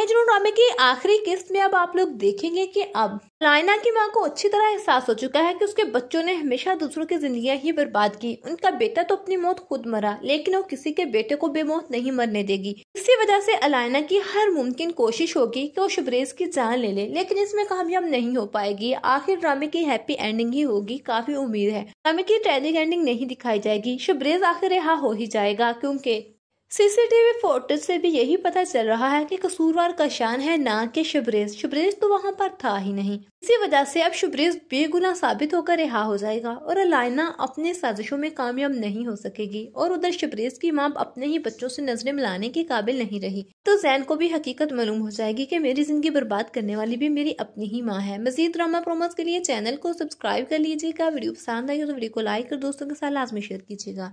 ड्रामे की आखिरी किस्त में अब आप लोग देखेंगे कि अब लाइना की माँ को अच्छी तरह एहसास हो चुका है कि उसके बच्चों ने हमेशा दूसरों की जिंदगी ही बर्बाद की उनका बेटा तो अपनी मौत खुद मरा लेकिन वो किसी के बेटे को बेमौत नहीं मरने देगी इसी वजह से अलायना की हर मुमकिन कोशिश होगी कि वो शुभरेज की जान ले ले लेकिन इसमें कामयाब नहीं हो पाएगी आखिर ड्रामे की हैप्पी एंडिंग ही होगी काफी उम्मीद है ड्रामे की ट्रेजिक एंडिंग नहीं दिखाई जाएगी शुभरेज आखिर रिहा हो ही जाएगा क्योंकि सीसीटीवी फोटेज से भी यही पता चल रहा है कि कसूरवार कशान है ना कि शुभ्रेज शुभ्रेज तो वहाँ पर था ही नहीं इसी वजह से अब शुभ्रेज बेगुनाह साबित होकर रिहा हो जाएगा और अलायना अपने साजिशों में कामयाब नहीं हो सकेगी और उधर शुभ्रेज की माँ अपने ही बच्चों से नजरें मिलाने के काबिल नहीं रही तो जैन को भी हकीकत मालूम हो जाएगी की मेरी जिंदगी बर्बाद करने वाली भी मेरी अपनी ही माँ है मजीद ड्रामा प्रोमोज के लिए चैनल को सब्सक्राइब कर लीजिएगा वीडियो पसंद आई तो वीडियो को लाइक कर दोस्तों के साथ लाजमी शेयर कीजिएगा